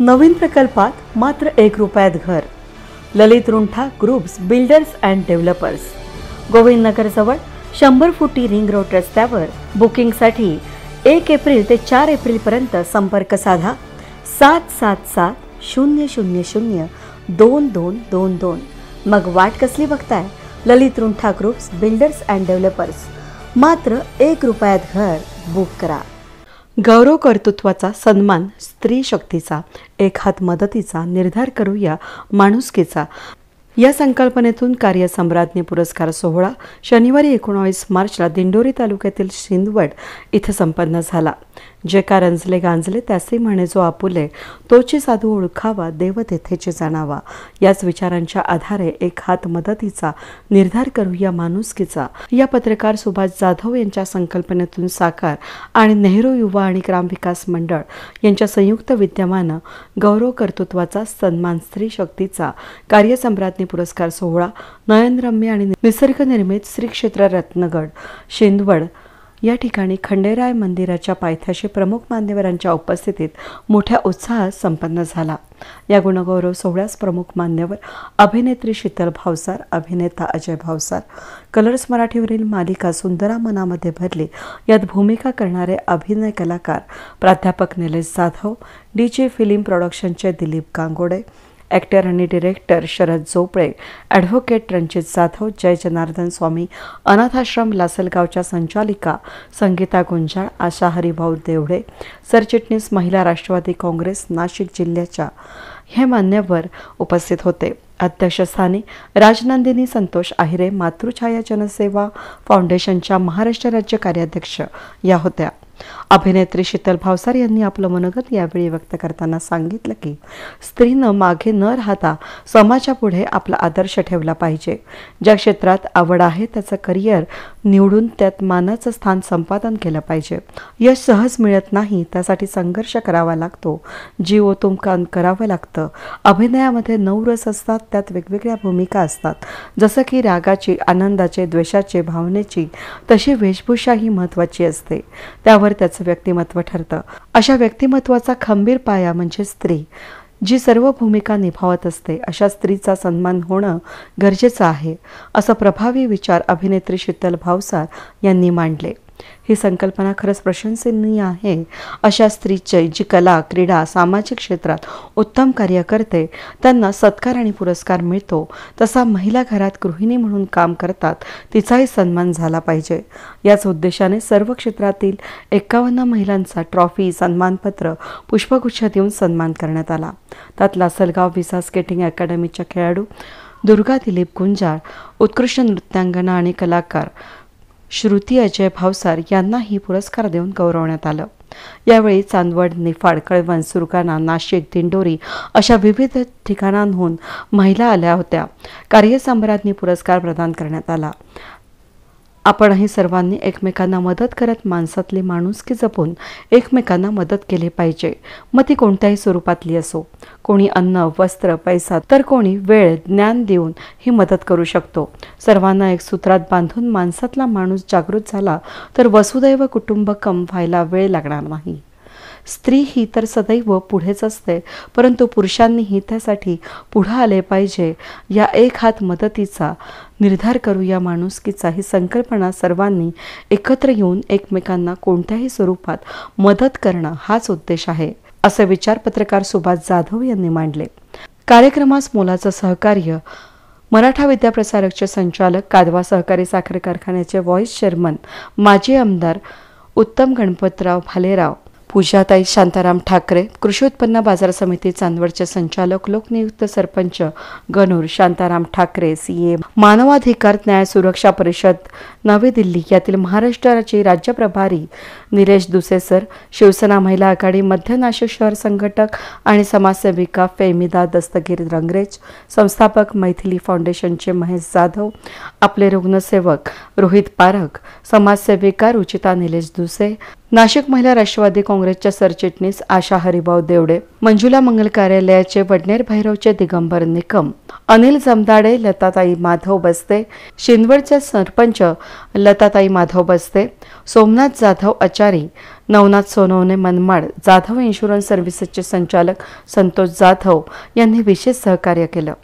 नवीन प्रकल्पात मात्र एक रुपयात घर Lalit Runtha groups builders and developers गोविंदनगरजवळ शंभर फुटी रिंग रोड रस्त्यावर बुकिंगसाठी एक एप्रिल ते चार एप्रिलपर्यंत संपर्क साधा सात सात सात शून्य शून्य शून्य दोन दोन दोन दोन मग वाट कसली बघताय Lalit Runtha groups builders and developers मात्र एक रुपयात घर बुक करा गौरव कर्तृत्वाचा सन्मान स्त्री शक्तीचा एक हात मदतीचा निर्धार करूया माणुसकीचा या संकल्पनेतून कार्यसम्राज्ञी पुरस्कार सोहळा शनिवारी एकोणावीस मार्चला दिंडोरी तालुक्यातील शिंदवड इथं संपन्न झाला जे का रंजले गांजले त्याचे म्हणे जो आपुले तोची साधू ओळखावा देव तेथेचे जाणावा याच विचारांच्या आधारे एक हात मदतीचा निर्धार करू या माणुसकीचा या पत्रकार सुभाष जाधव यांच्या संकल्पनेतून साकार आणि नेहरू युवा आणि ग्रामविकास मंडळ यांच्या संयुक्त विद्यमानं गौरव कर्तृत्वाचा सन्मान स्त्री शक्तीचा कार्यसम्राज्ञी पुरस्कार सोहळा नयनरम्य आणि निसर्ग निर्मित श्री क्षेत्र रत्नगड शिंदवड या ठिकाणी खंडेराय मंदिराच्या पायथ्याशी प्रमुख मान्यवरांच्या उपस्थितीत मोठ्या उत्साहात संपन्न झाला या गुणगौरव सोहळ्यास प्रमुख मान्यवर अभिनेत्री शीतल भावसार अभिनेता अजय भावसार कलर्स मराठीवरील मालिका सुंदरा मनामध्ये भरली यात भूमिका करणारे अभिनय कलाकार प्राध्यापक Nilesh Jadhav D J film प्रोडक्शनचे दिलीप गांगोडे ॲक्टर आणि डिरेक्टर शरद झोपळे ॲडव्होकेट रणजित जाधव जय जनार्दन स्वामी अनाथाश्रम लासलगावच्या संचालिका संगीता गुंजाळ आशा हरिभाऊ देवडे सरचिटणीस महिला राष्ट्रवादी काँग्रेस नाशिक जिल्ह्याच्या हे मान्यवर उपस्थित होते अध्यक्षस्थानी राजनंदिनी संतोष आहिरे मातृछाया जनसेवा फाउंडेशनच्या महाराष्ट्र राज्य कार्याध्यक्ष या होत्या अभिनेत्री शीतल भावसार यांनी आपलं मनोगत यावेळी व्यक्त करताना सांगितलं की स्त्रीनं मागे न राहता समाजापुढे आपला आदर्श ठेवला पाहिजे ज्या क्षेत्रात आवड आहे त्याचं करिअर निवडून त्यात मानाचं स्थान संपादन केलं पाहिजे यश सहज मिळत नाही त्यासाठी संघर्ष करावा लागतो जीव तुमकान करावं लागतं अभिनयामध्ये नऊ रस असतात त्यात वेगवेगळ्या भूमिका असतात जसं की रागाची आनंदाचे द्वेषाचे भावनेची तशी वेशभूषा ही महत्वाची असते त्यावर यावर त्याचं व्यक्तिमत्व ठरतं अशा व्यक्तिमत्वाचा खंबीर पाया म्हणजे स्त्री जी सर्व भूमिका निभावत असते अशा स्त्रीचा सन्मान होणं गरजेचं आहे असं प्रभावी विचार अभिनेत्री शीतल भावसार यांनी मांडले ही संकल्पना खरंच प्रशंसनीय आहे अशा स्त्रीचे जी कला क्रीडा सामाजिक क्षेत्रात उत्तम कार्य करते त्यांना सत्कार आणि पुरस्कार मिळतो तसा महिला घरात गृहिणी म्हणून काम करतात तिचाही सन्मान झाला पाहिजे याच उद्देशाने सर्व क्षेत्रातील एक्कावन्न महिलांचा ट्रॉफी सन्मानपत्र पुष्पगुच्छ देऊन सन्मान करण्यात आला त्यात लासलगाव विसा स्केटिंग अकॅडमीच्या खेळाडू दुर्गा दिलीप गुंजाळ उत्कृष्ट नृत्यांगना आणि कलाकार श्रुती अजय भावसार ही पुरस्कार देऊन गौरवण्यात आलं यावेळी चांदवड निफाड कळवण सुरगाणा नाशिक दिंडोरी अशा विविध ठिकाणांहून महिला आल्या होत्या कार्यसम्राज्ञी पुरस्कार प्रदान करण्यात आला आपणही सर्वांनी एकमेकांना मदत करत माणसातली की जपून एकमेकांना मदत केली पाहिजे मग ती कोणत्याही स्वरूपातली असो कोणी अन्न वस्त्र पैसा तर कोणी वेळ ज्ञान देऊन ही मदत करू शकतो सर्वांना एक सूत्रात बांधून माणसातला माणूस जागृत झाला तर वसुदैव कम व्हायला वेळ लागणार नाही स्त्री ही तर सदैव पुढेच असते परंतु पुरुषांनीही त्यासाठी पुढं आले पाहिजे या एक हात मदतीचा निर्धार करू या माणुसकीचा ही संकल्पना सर्वांनी एकत्र येऊन एकमेकांना कोणत्याही स्वरूपात मदत करणं हाच उद्देश आहे असे विचार पत्रकार सुभाष जाधव यांनी मांडले कार्यक्रमास मोलाचं सहकार्य मराठा विद्याप्रसारकचे संचालक कादवा सहकारी साखर कारखान्याचे व्हॉइस चेअरमन माजी आमदार उत्तम गणपतराव भालेराव पूजाताई शांताराम ठाकरे कृषी उत्पन्न बाजार समिती चांदवडचे संचालक लोकनियुक्त सरपंच गणूर शांताराम ठाकरे ए मानवाधिकार न्याय सुरक्षा परिषद नवी दिल्ली यातील महाराष्ट्राचे राज्य प्रभारी निलेश दुसेसर शिवसेना महिला आघाडी मध्य नाशिक शहर संघटक आणि समाजसेविका फेमिदा दस्तगीर रंगरेज संस्थापक मैथिली फाउंडेशनचे महेश जाधव आपले रुग्णसेवक रोहित पारख समाजसेविका रुचिता निलेश दुसे नाशिक महिला राष्ट्रवादी काँग्रेसच्या सरचिटणीस आशा हरिभाऊ देवडे मंजुला मंगल कार्यालयाचे वडनेर भैरवचे दिगंबर निकम अनिल जमदाडे लताताई माधव बस्ते शिंदवडचे सरपंच लताताई माधव बस्ते सोमनाथ जाधव आचारी नवनाथ सोनवणे मनमाड जाधव इन्शुरन्स सर्व्हिसेसचे संचालक संतोष जाधव यांनी विशेष सहकार्य केलं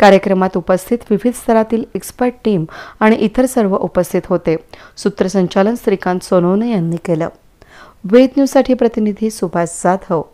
कार्यक्रमात उपस्थित विविध स्तरातील एक्सपर्ट टीम आणि इतर सर्व उपस्थित होते सूत्रसंचालन श्रीकांत सोनवणे यांनी केलं वेद न्यूजसाठी प्रतिनिधी सुभाष जाधव हो।